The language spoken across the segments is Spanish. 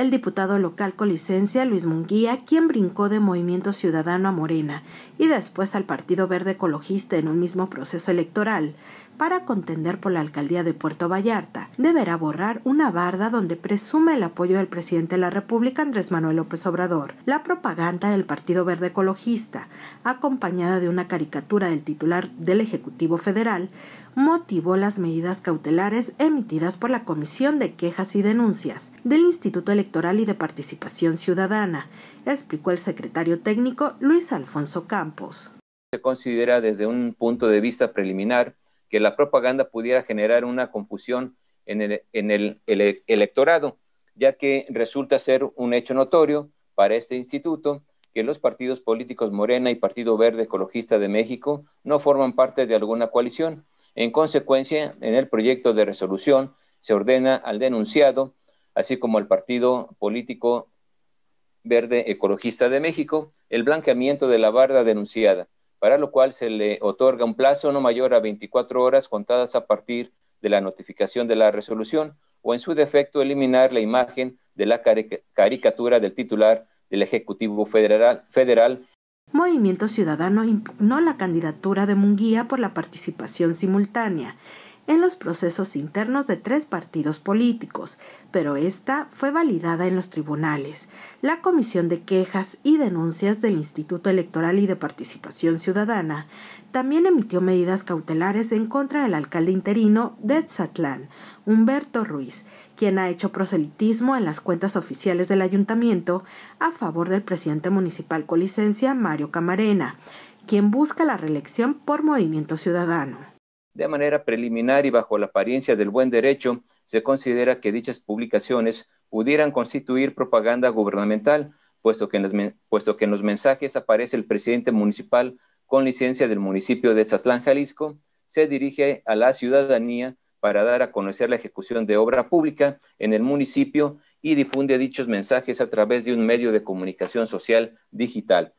el diputado local con licencia Luis Munguía, quien brincó de Movimiento Ciudadano a Morena y después al Partido Verde Ecologista en un mismo proceso electoral para contender por la alcaldía de Puerto Vallarta, deberá borrar una barda donde presume el apoyo del presidente de la República Andrés Manuel López Obrador, la propaganda del Partido Verde Ecologista, acompañada de una caricatura del titular del Ejecutivo Federal, motivó las medidas cautelares emitidas por la Comisión de Quejas y Denuncias del Instituto Electoral y de Participación Ciudadana, explicó el secretario técnico Luis Alfonso Campos. Se considera desde un punto de vista preliminar que la propaganda pudiera generar una confusión en el, electorado, ya que resulta ser un hecho notorio para este instituto que los partidos políticos Morena y Partido Verde Ecologista de México no forman parte de alguna coalición, en consecuencia, en el proyecto de resolución se ordena al denunciado, así como al Partido Político Verde Ecologista de México, el blanqueamiento de la barda denunciada, para lo cual se le otorga un plazo no mayor a 24 horas contadas a partir de la notificación de la resolución o en su defecto eliminar la imagen de la caricatura del titular del Ejecutivo Federal, federal Movimiento Ciudadano impugnó la candidatura de Munguía por la participación simultánea en los procesos internos de tres partidos políticos, pero esta fue validada en los tribunales. La Comisión de Quejas y Denuncias del Instituto Electoral y de Participación Ciudadana también emitió medidas cautelares en contra del alcalde interino de Tzatlán, Humberto Ruiz, quien ha hecho proselitismo en las cuentas oficiales del ayuntamiento a favor del presidente municipal con licencia Mario Camarena, quien busca la reelección por Movimiento Ciudadano. De manera preliminar y bajo la apariencia del buen derecho, se considera que dichas publicaciones pudieran constituir propaganda gubernamental, puesto que en, los mensajes aparece el presidente municipal con licencia del municipio de Zatlán, Jalisco, se dirige a la ciudadanía para dar a conocer la ejecución de obra pública en el municipio y difunde dichos mensajes a través de un medio de comunicación social digital.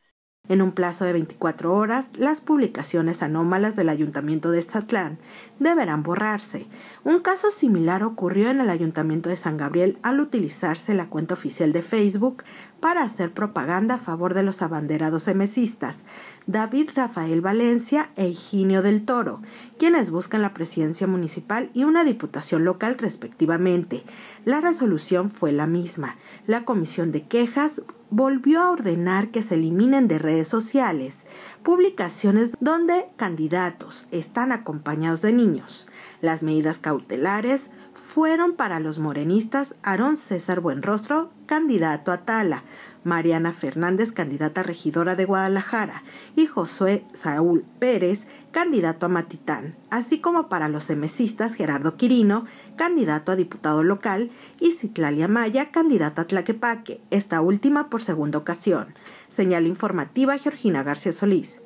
En un plazo de 24 horas, las publicaciones anómalas del Ayuntamiento de Zatlán deberán borrarse. Un caso similar ocurrió en el Ayuntamiento de San Gabriel al utilizarse la cuenta oficial de Facebook para hacer propaganda a favor de los abanderados emesistas, David Rafael Valencia e Higinio del Toro, quienes buscan la presidencia municipal y una diputación local respectivamente. La resolución fue la misma. La comisión de quejas volvió a ordenar que se eliminen de redes sociales publicaciones donde candidatos están acompañados de niños. Las medidas cautelares fueron para los morenistas Aarón César Buenrostro, candidato a Tala, Mariana Fernández, candidata a regidora de Guadalajara, y Josué Saúl Pérez, candidato a Matitán, así como para los emesistas Gerardo Quirino, candidato a diputado local, y Citlalia Maya, candidata a Tlaquepaque, esta última por segunda ocasión. Señal informativa Georgina García Solís.